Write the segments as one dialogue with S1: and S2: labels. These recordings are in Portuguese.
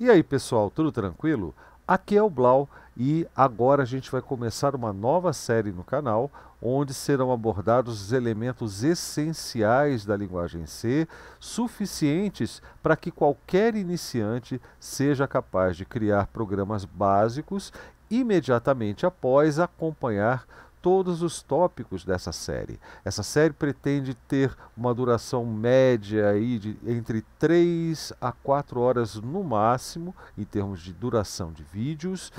S1: E aí, pessoal, tudo tranquilo? Aqui é o Blau e agora a gente vai começar uma nova série no canal onde serão abordados os elementos essenciais da linguagem C, suficientes para que qualquer iniciante seja capaz de criar programas básicos imediatamente após acompanhar todos os tópicos dessa série. Essa série pretende ter uma duração média aí de entre 3 a 4 horas no máximo, em termos de duração de vídeos,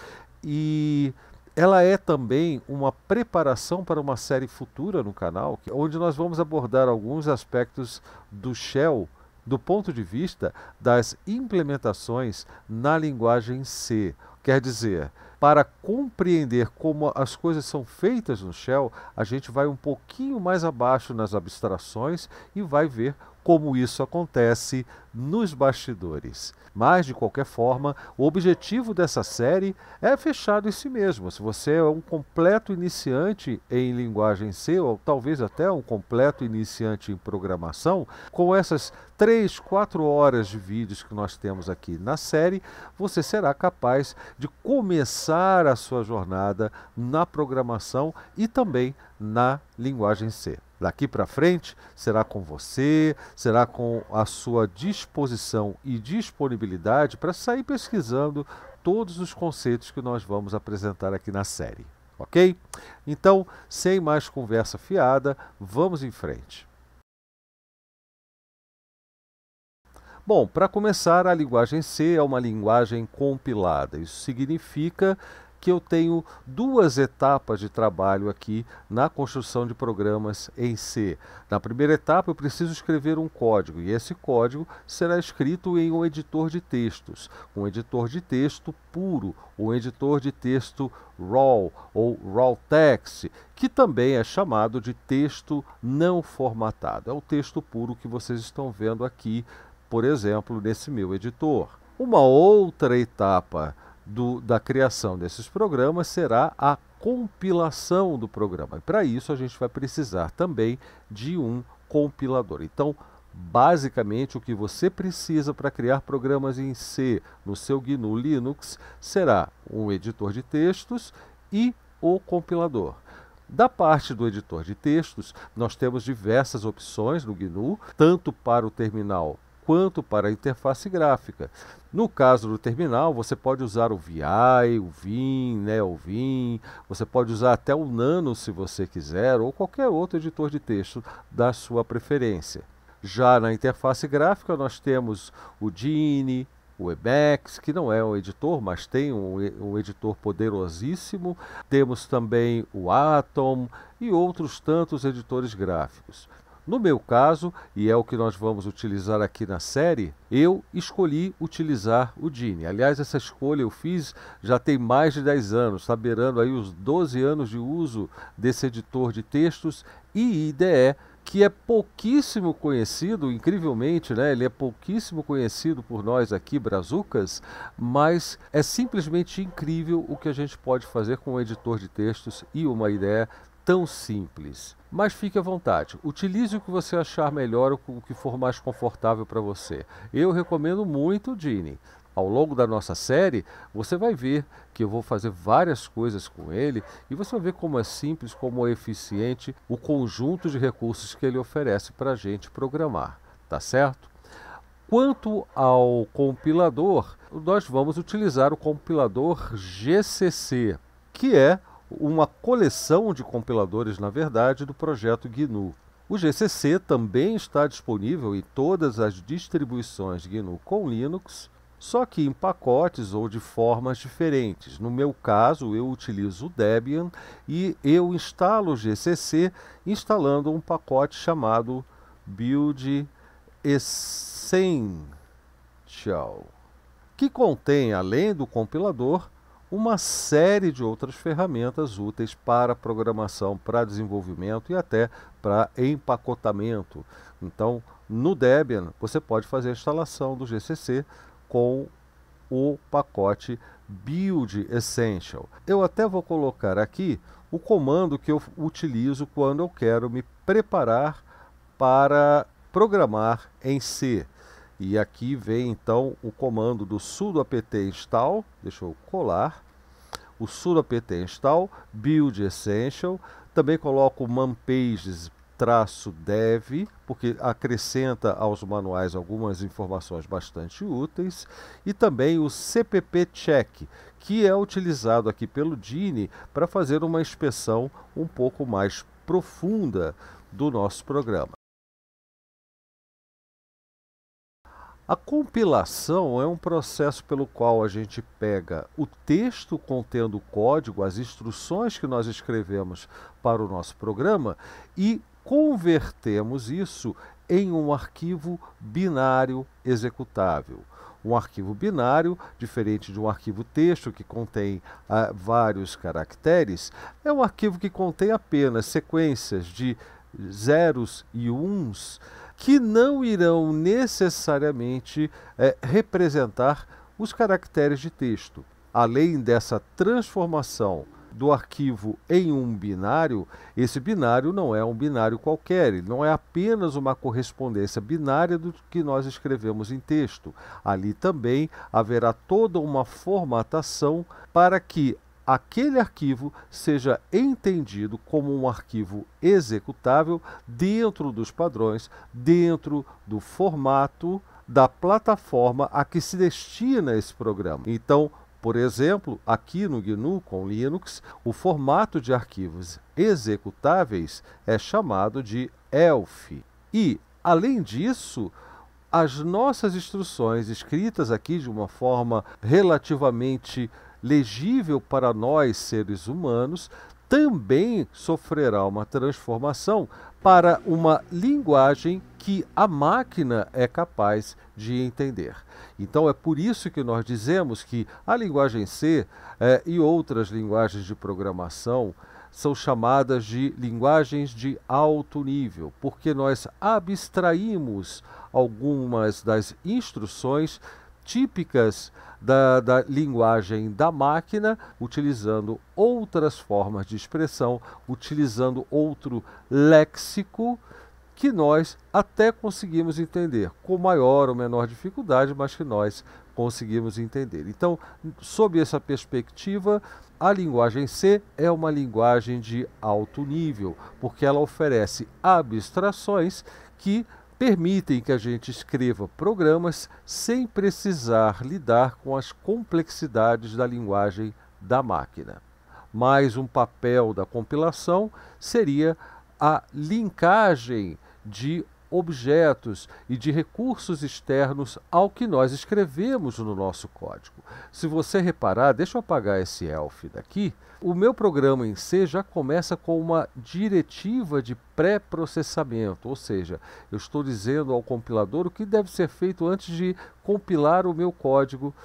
S1: e ela é também uma preparação para uma série futura no canal, onde nós vamos abordar alguns aspectos do Shell do ponto de vista das implementações na linguagem C. Quer dizer, para compreender como as coisas são feitas no Shell, a gente vai um pouquinho mais abaixo nas abstrações e vai ver como isso acontece nos bastidores. Mas, de qualquer forma, o objetivo dessa série é fechado em si mesmo. Se você é um completo iniciante em linguagem C, ou talvez até um completo iniciante em programação, com essas 3, 4 horas de vídeos que nós temos aqui na série, você será capaz de começar a sua jornada na programação e também na linguagem C. Daqui para frente será com você, será com a sua disposição e disponibilidade para sair pesquisando todos os conceitos que nós vamos apresentar aqui na série, ok? Então, sem mais conversa fiada, vamos em frente. Bom, para começar, a linguagem C é uma linguagem compilada. Isso significa que eu tenho duas etapas de trabalho aqui na construção de programas em C. Na primeira etapa, eu preciso escrever um código e esse código será escrito em um editor de textos, um editor de texto puro, um editor de texto RAW ou RAW Text, que também é chamado de texto não formatado. É o texto puro que vocês estão vendo aqui, por exemplo, nesse meu editor. Uma outra etapa do, da criação desses programas será a compilação do programa. E para isso a gente vai precisar também de um compilador. Então, basicamente o que você precisa para criar programas em C no seu GNU Linux será um editor de textos e o compilador. Da parte do editor de textos, nós temos diversas opções no GNU, tanto para o terminal quanto para a interface gráfica. No caso do terminal, você pode usar o VI, o Vim, né, o Vim, você pode usar até o Nano se você quiser, ou qualquer outro editor de texto da sua preferência. Já na interface gráfica, nós temos o Gini, o Emacs, que não é um editor, mas tem um, um, editor poderosíssimo. Temos também o Atom e outros tantos editores gráficos. No meu caso, e é o que nós vamos utilizar aqui na série, eu escolhi utilizar o Dini. Aliás, essa escolha eu fiz já tem mais de 10 anos, está beirando aí os 12 anos de uso desse editor de textos e IDE que é pouquíssimo conhecido, incrivelmente, né? Ele é pouquíssimo conhecido por nós aqui, brazucas, mas é simplesmente incrível o que a gente pode fazer com um editor de textos e uma ideia tão simples. Mas fique à vontade, utilize o que você achar melhor, o que for mais confortável para você. Eu recomendo muito o Dini. Ao longo da nossa série, você vai ver que eu vou fazer várias coisas com ele e você vai ver como é simples, como é eficiente o conjunto de recursos que ele oferece para a gente programar, tá certo? Quanto ao compilador, nós vamos utilizar o compilador GCC, que é uma coleção de compiladores, na verdade, do projeto GNU. O GCC também está disponível em todas as distribuições GNU com Linux, só que em pacotes ou de formas diferentes. No meu caso, eu utilizo o Debian e eu instalo o GCC instalando um pacote chamado build essential, que contém, além do compilador, uma série de outras ferramentas úteis para programação, para desenvolvimento e até para empacotamento. Então, no Debian, você pode fazer a instalação do GCC com o pacote Build Essential. Eu até vou colocar aqui o comando que eu utilizo quando eu quero me preparar para programar em C. E aqui vem então o comando do sudo apt install, deixa eu colar, o sudo apt install build essential, também coloco manpages traço dev, porque acrescenta aos manuais algumas informações bastante úteis, e também o CPP check, que é utilizado aqui pelo Dini para fazer uma inspeção um pouco mais profunda do nosso programa. A compilação é um processo pelo qual a gente pega o texto contendo o código, as instruções que nós escrevemos para o nosso programa e convertemos isso em um arquivo binário executável. Um arquivo binário, diferente de um arquivo texto que contém ah, vários caracteres, é um arquivo que contém apenas sequências de zeros e uns que não irão necessariamente é, representar os caracteres de texto. Além dessa transformação do arquivo em um binário, esse binário não é um binário qualquer, ele não é apenas uma correspondência binária do que nós escrevemos em texto. Ali também haverá toda uma formatação para que aquele arquivo seja entendido como um arquivo executável dentro dos padrões, dentro do formato da plataforma a que se destina esse programa. Então, por exemplo, aqui no GNU com Linux, o formato de arquivos executáveis é chamado de ELF. E, além disso, as nossas instruções escritas aqui de uma forma relativamente legível para nós seres humanos, também sofrerá uma transformação para uma linguagem que a máquina é capaz de entender. Então é por isso que nós dizemos que a linguagem C eh, e outras linguagens de programação são chamadas de linguagens de alto nível, porque nós abstraímos algumas das instruções típicas da, da, linguagem da máquina, utilizando outras formas de expressão, utilizando outro léxico que nós até conseguimos entender, com maior ou menor dificuldade, mas que nós conseguimos entender. Então, sob essa perspectiva, a linguagem C é uma linguagem de alto nível, porque ela oferece abstrações que permitem que a gente escreva programas sem precisar lidar com as complexidades da linguagem da máquina. Mais um papel da compilação seria a linkagem de objetos e de recursos externos ao que nós escrevemos no nosso código. Se você reparar, deixa eu apagar esse elf daqui, o meu programa em C já começa com uma diretiva de pré-processamento, ou seja, eu estou dizendo ao compilador o que deve ser feito antes de compilar o meu código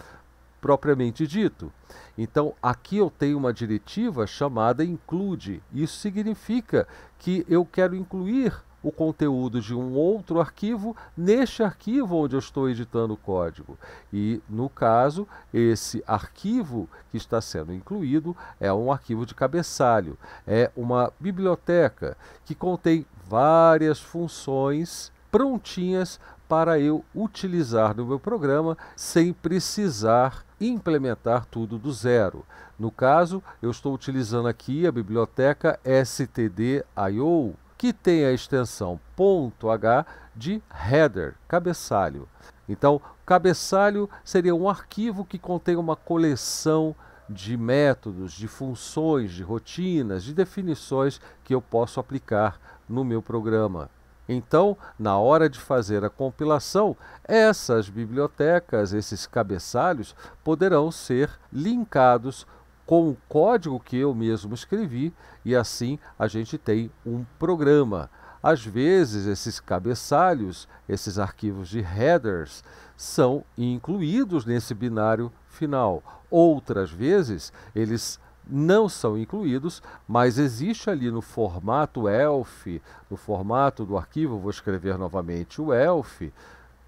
S1: propriamente dito. Então, aqui eu tenho uma diretiva chamada include. Isso significa que eu quero incluir o conteúdo de um outro arquivo neste arquivo onde eu estou editando o código. E, no caso, esse arquivo que está sendo incluído é um arquivo de cabeçalho, é uma biblioteca que contém várias funções prontinhas para eu utilizar no meu programa sem precisar implementar tudo do zero. No caso, eu estou utilizando aqui a biblioteca std.io que tem a extensão .h de header, cabeçalho. Então, cabeçalho seria um arquivo que contém uma coleção de métodos, de funções, de rotinas, de definições que eu posso aplicar no meu programa. Então, na hora de fazer a compilação, essas bibliotecas, esses cabeçalhos, poderão ser linkados com o código que eu mesmo escrevi e assim a gente tem um programa. Às vezes, esses cabeçalhos, esses arquivos de headers, são incluídos nesse binário final. Outras vezes, eles não são incluídos, mas existe ali no formato ELF, no formato do arquivo, vou escrever novamente o ELF,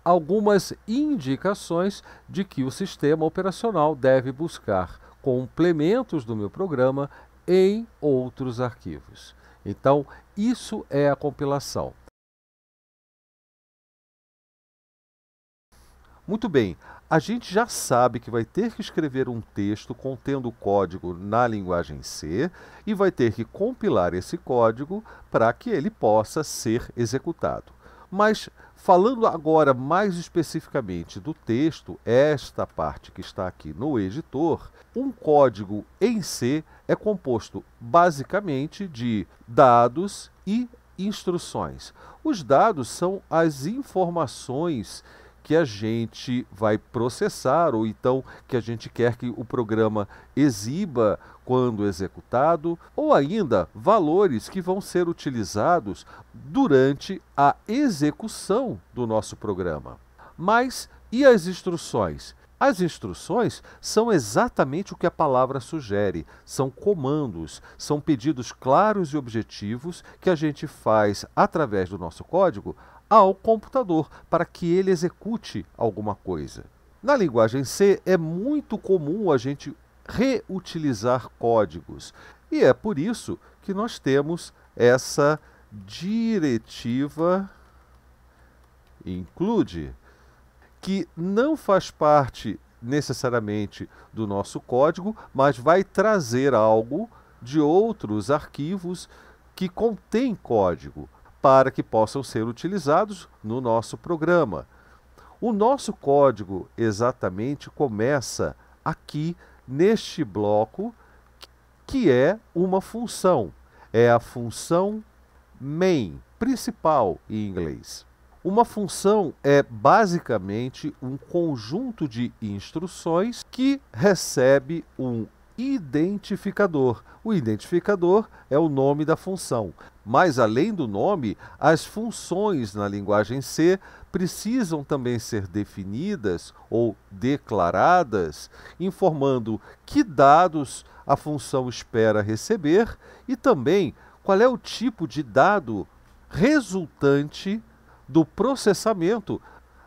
S1: algumas indicações de que o sistema operacional deve buscar complementos do meu programa em outros arquivos. Então, isso é a compilação. Muito bem, a gente já sabe que vai ter que escrever um texto contendo o código na linguagem C e vai ter que compilar esse código para que ele possa ser executado. Mas Falando agora mais especificamente do texto, esta parte que está aqui no editor, um código em C é composto basicamente de dados e instruções. Os dados são as informações que a gente vai processar ou então que a gente quer que o programa exiba quando executado, ou ainda valores que vão ser utilizados durante a execução do nosso programa. Mas e as instruções? As instruções são exatamente o que a palavra sugere, são comandos, são pedidos claros e objetivos que a gente faz através do nosso código ao computador para que ele execute alguma coisa. Na linguagem C é muito comum a gente reutilizar códigos e é por isso que nós temos essa diretiva include que não faz parte necessariamente do nosso código, mas vai trazer algo de outros arquivos que contém código para que possam ser utilizados no nosso programa. O nosso código exatamente começa aqui neste bloco, que é uma função. É a função main, principal em inglês. Uma função é basicamente um conjunto de instruções que recebe um identificador. O identificador é o nome da função, mas além do nome, as funções na linguagem C precisam também ser definidas ou declaradas, informando que dados a função espera receber e também qual é o tipo de dado resultante do processamento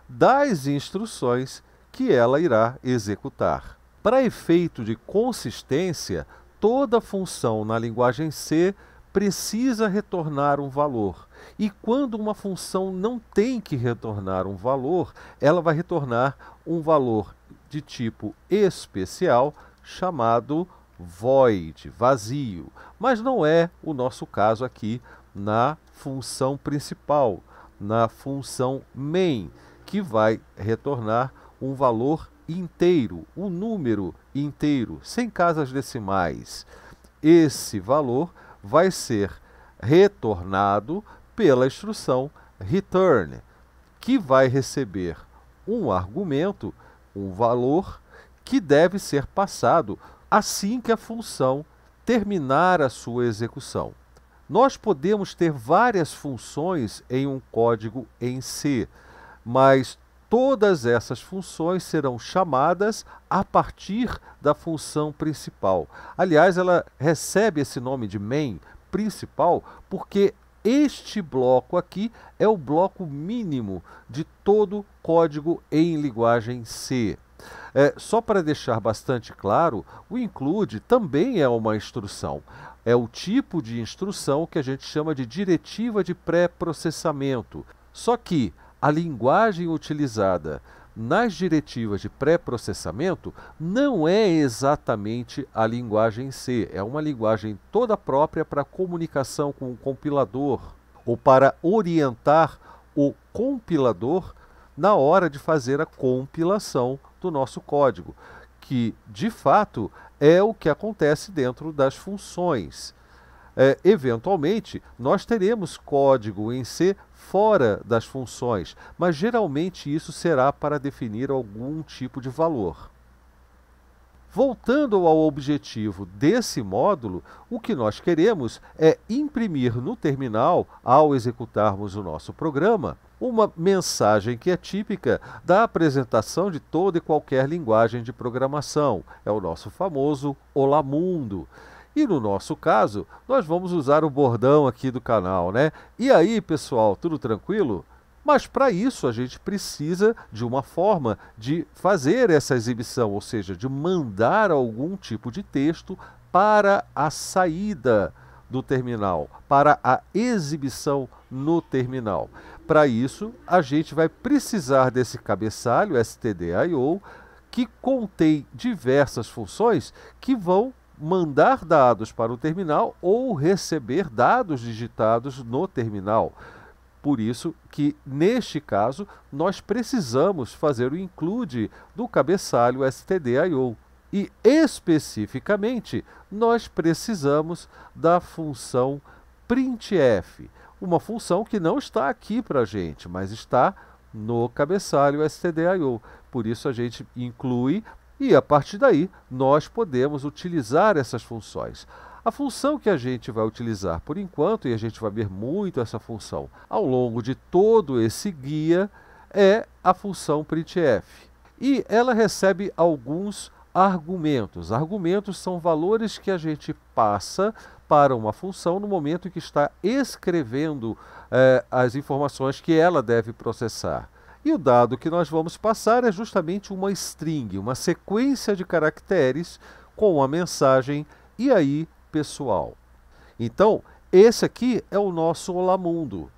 S1: das instruções que ela irá executar. Para efeito de consistência, toda função na linguagem C precisa retornar um valor. E quando uma função não tem que retornar um valor, ela vai retornar um valor de tipo especial chamado void, vazio. Mas não é o nosso caso aqui na função principal, na função main, que vai retornar um valor inteiro, um número inteiro, sem casas decimais. Esse valor vai ser retornado pela instrução return, que vai receber um argumento, um valor, que deve ser passado assim que a função terminar a sua execução. Nós podemos ter várias funções em um código em C, mas todas essas funções serão chamadas a partir da função principal. Aliás, ela recebe esse nome de main principal porque este bloco aqui é o bloco mínimo de todo código em linguagem C. É, só para deixar bastante claro, o include também é uma instrução. É o tipo de instrução que a gente chama de diretiva de pré-processamento. Só que a linguagem utilizada nas diretivas de pré-processamento não é exatamente a linguagem C, é uma linguagem toda própria para comunicação com o compilador ou para orientar o compilador na hora de fazer a compilação do nosso código, que de fato é o que acontece dentro das funções. É, eventualmente, nós teremos código em C fora das funções, mas geralmente isso será para definir algum tipo de valor. Voltando ao objetivo desse módulo, o que nós queremos é imprimir no terminal, ao executarmos o nosso programa, uma mensagem que é típica da apresentação de toda e qualquer linguagem de programação. É o nosso famoso Olá Mundo. E no nosso caso, nós vamos usar o bordão aqui do canal, né? E aí, pessoal, tudo tranquilo? Mas para isso a gente precisa de uma forma de fazer essa exibição, ou seja, de mandar algum tipo de texto para a saída do terminal, para a exibição no terminal. Para isso, a gente vai precisar desse cabeçalho STDIO que contém diversas funções que vão mandar dados para o terminal ou receber dados digitados no terminal. Por isso que, neste caso, nós precisamos fazer o include do cabeçalho STD.io. E, especificamente, nós precisamos da função printf, uma função que não está aqui para a gente, mas está no cabeçalho STD.io. Por isso a gente inclui e a partir daí, nós podemos utilizar essas funções. A função que a gente vai utilizar por enquanto, e a gente vai ver muito essa função ao longo de todo esse guia, é a função printf. E ela recebe alguns argumentos. Argumentos são valores que a gente passa para uma função no momento em que está escrevendo eh, as informações que ela deve processar. E o dado que nós vamos passar é justamente uma string, uma sequência de caracteres com a mensagem e aí, pessoal. Então, esse aqui é o nosso Olá Mundo.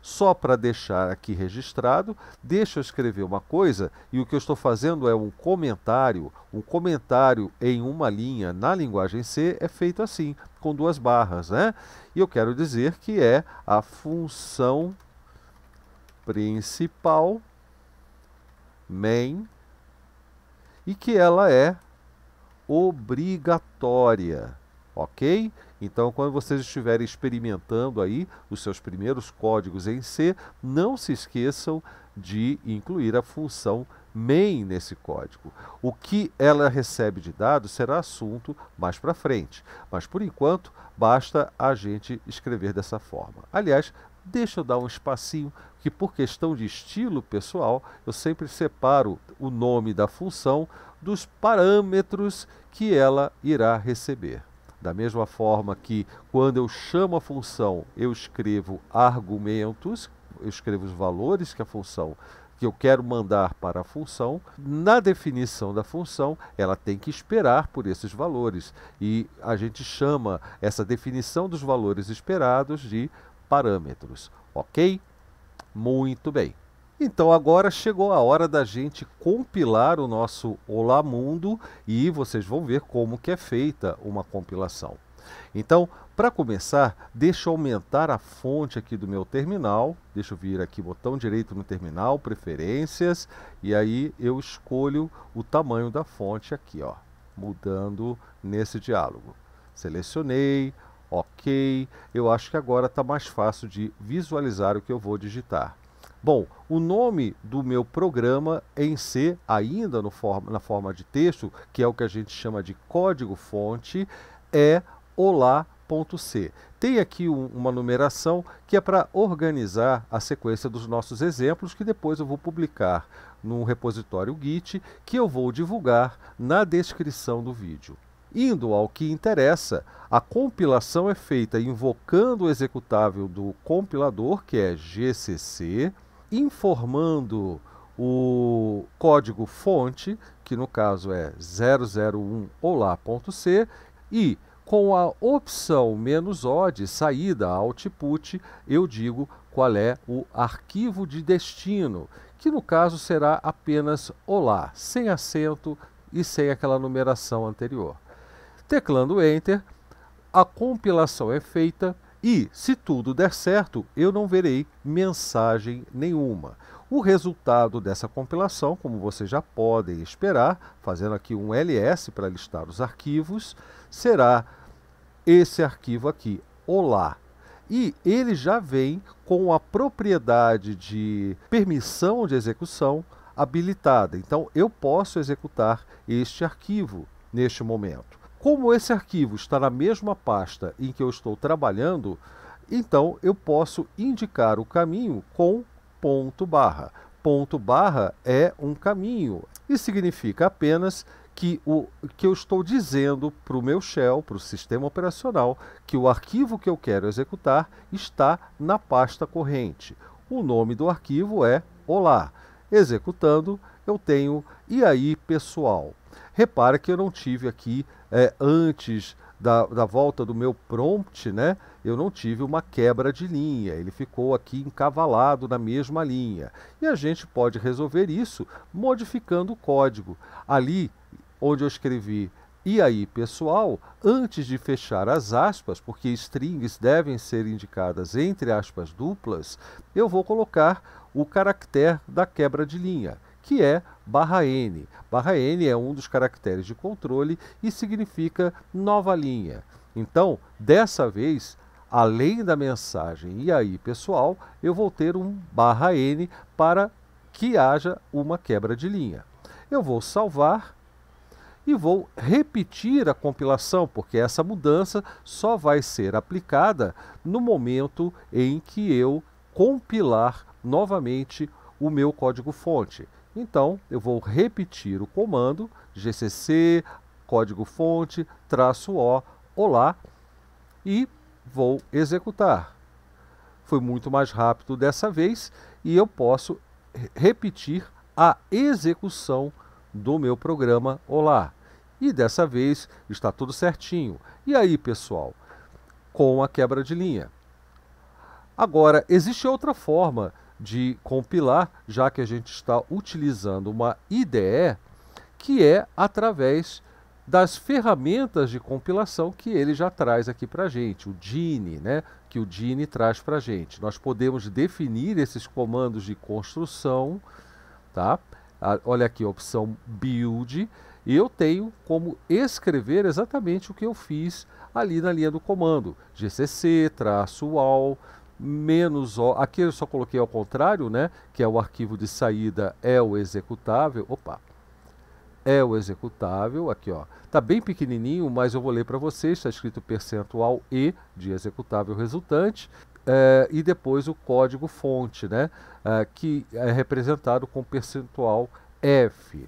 S1: Só para deixar aqui registrado, deixa eu escrever uma coisa e o que eu estou fazendo é um comentário. Um comentário em uma linha na linguagem C é feito assim, com duas barras, né? E eu quero dizer que é a função principal, main, e que ela é obrigatória, ok? Então, quando vocês estiverem experimentando aí os seus primeiros códigos em C, não se esqueçam de incluir a função main nesse código. O que ela recebe de dados será assunto mais para frente, mas por enquanto basta a gente escrever dessa forma. Aliás, deixa eu dar um espacinho, que por questão de estilo pessoal, eu sempre separo o nome da função dos parâmetros que ela irá receber. Da mesma forma que quando eu chamo a função, eu escrevo argumentos, eu escrevo os valores que a função que eu quero mandar para a função, na definição da função, ela tem que esperar por esses valores. E a gente chama essa definição dos valores esperados de parâmetros, ok? Muito bem. Então agora chegou a hora da gente compilar o nosso Olá Mundo e vocês vão ver como que é feita uma compilação. Então, para começar, deixa eu aumentar a fonte aqui do meu terminal. Deixa eu vir aqui, botão direito no terminal, preferências, e aí eu escolho o tamanho da fonte aqui, ó, mudando nesse diálogo. Selecionei, ok. Eu acho que agora está mais fácil de visualizar o que eu vou digitar. Bom, o nome do meu programa em C, ainda na forma de texto, que é o que a gente chama de código-fonte, é olá.c. Tem aqui um, uma numeração que é para organizar a sequência dos nossos exemplos, que depois eu vou publicar num repositório Git, que eu vou divulgar na descrição do vídeo. Indo ao que interessa, a compilação é feita invocando o executável do compilador, que é GCC, informando o código fonte, que no caso é 001 olá.c, e com a opção "-o" de saída output, eu digo qual é o arquivo de destino, que no caso será apenas olá, sem acento e sem aquela numeração anterior. Teclando Enter, a compilação é feita e, se tudo der certo, eu não verei mensagem nenhuma. O resultado dessa compilação, como vocês já podem esperar, fazendo aqui um ls para listar os arquivos, será esse arquivo aqui, olá. E ele já vem com a propriedade de permissão de execução habilitada. Então eu posso executar este arquivo neste momento. Como esse arquivo está na mesma pasta em que eu estou trabalhando, então eu posso indicar o caminho com ponto barra. Ponto barra é um caminho e significa apenas que o que eu estou dizendo para o meu shell, para o sistema operacional, que o arquivo que eu quero executar está na pasta corrente. O nome do arquivo é Olá. Executando, eu tenho e aí pessoal. Repara que eu não tive aqui é, antes da, da, volta do meu prompt, né, eu não tive uma quebra de linha, ele ficou aqui encavalado na mesma linha. E a gente pode resolver isso modificando o código. Ali onde eu escrevi e aí, pessoal, antes de fechar as aspas, porque strings devem ser indicadas entre aspas duplas, eu vou colocar o caractere da quebra de linha que é barra N. Barra N é um dos caracteres de controle e significa nova linha. Então, dessa vez, além da mensagem e aí pessoal, eu vou ter um barra N para que haja uma quebra de linha. Eu vou salvar e vou repetir a compilação, porque essa mudança só vai ser aplicada no momento em que eu compilar novamente o meu código-fonte. Então, eu vou repetir o comando gcc, código fonte, traço O, olá, e vou executar. Foi muito mais rápido dessa vez e eu posso repetir a execução do meu programa Olá. E dessa vez está tudo certinho. E aí, pessoal, com a quebra de linha. Agora, existe outra forma de compilar, já que a gente está utilizando uma IDE, que é através das ferramentas de compilação que ele já traz aqui para a gente, o Gini, né? que o Gini traz para a gente. Nós podemos definir esses comandos de construção, tá? Ah, olha aqui a opção build, e eu tenho como escrever exatamente o que eu fiz ali na linha do comando, gcc, traço, all, menos O. Aqui eu só coloquei ao contrário, né? Que é o arquivo de saída é o executável. Opa! É o executável, aqui ó. Tá bem pequenininho, mas eu vou ler para vocês. Está escrito percentual e de executável resultante. É, e depois o código fonte, né? É, que é representado com percentual F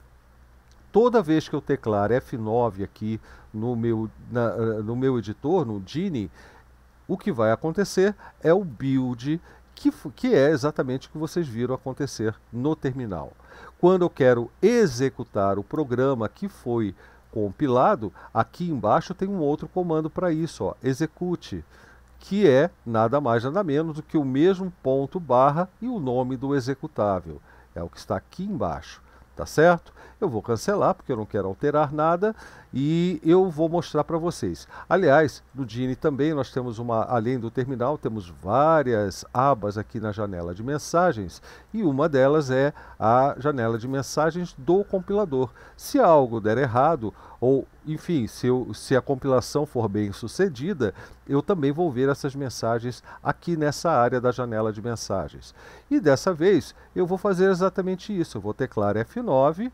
S1: toda vez que eu teclar F9 aqui no meu, na, no meu editor, no Dini, o que vai acontecer é o build, que, que é exatamente o que vocês viram acontecer no terminal. Quando eu quero executar o programa que foi compilado, aqui embaixo tem um outro comando para isso, ó, execute, que é nada mais nada menos do que o mesmo ponto barra e o nome do executável. É o que está aqui embaixo tá certo? Eu vou cancelar porque eu não quero alterar nada e eu vou mostrar para vocês. Aliás, no Dini também nós temos uma, além do terminal, temos várias abas aqui na janela de mensagens e uma delas é a janela de mensagens do compilador. Se algo der errado ou, enfim, se, eu, se a compilação for bem sucedida, eu também vou ver essas mensagens aqui nessa área da janela de mensagens. E dessa vez eu vou fazer exatamente isso. Eu vou teclar F9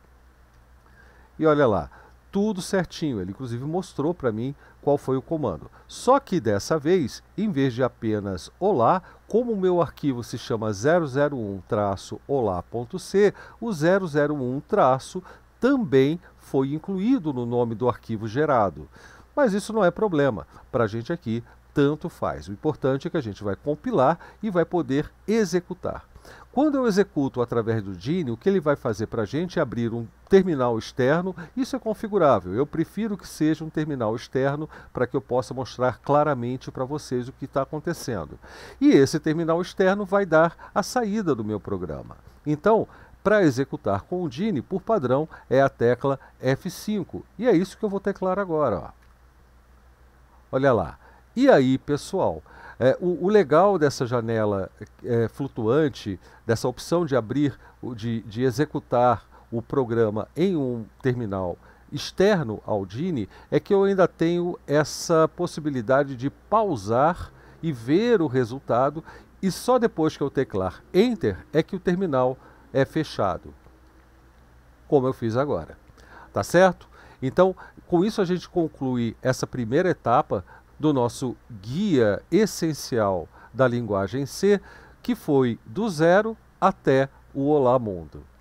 S1: e olha lá, tudo certinho. Ele inclusive mostrou para mim qual foi o comando. Só que dessa vez, em vez de apenas olá, como o meu arquivo se chama 001-olá.c, o 001- também foi incluído no nome do arquivo gerado. Mas isso não é problema. Para a gente aqui, tanto faz. O importante é que a gente vai compilar e vai poder executar. Quando eu executo através do Gene, o que ele vai fazer para a gente é abrir um terminal externo. Isso é configurável. Eu prefiro que seja um terminal externo para que eu possa mostrar claramente para vocês o que está acontecendo. E esse terminal externo vai dar a saída do meu programa. Então, para executar com o Dini, por padrão, é a tecla F5. E é isso que eu vou teclar agora. Ó. Olha lá. E aí, pessoal? É, o, o, legal dessa janela é, flutuante, dessa opção de abrir, de, de executar o programa em um terminal externo ao Dini, é que eu ainda tenho essa possibilidade de pausar e ver o resultado e só depois que eu teclar Enter é que o terminal é fechado, como eu fiz agora. Tá certo? Então, com isso a gente conclui essa primeira etapa do nosso guia essencial da linguagem C, que foi do zero até o Olá Mundo.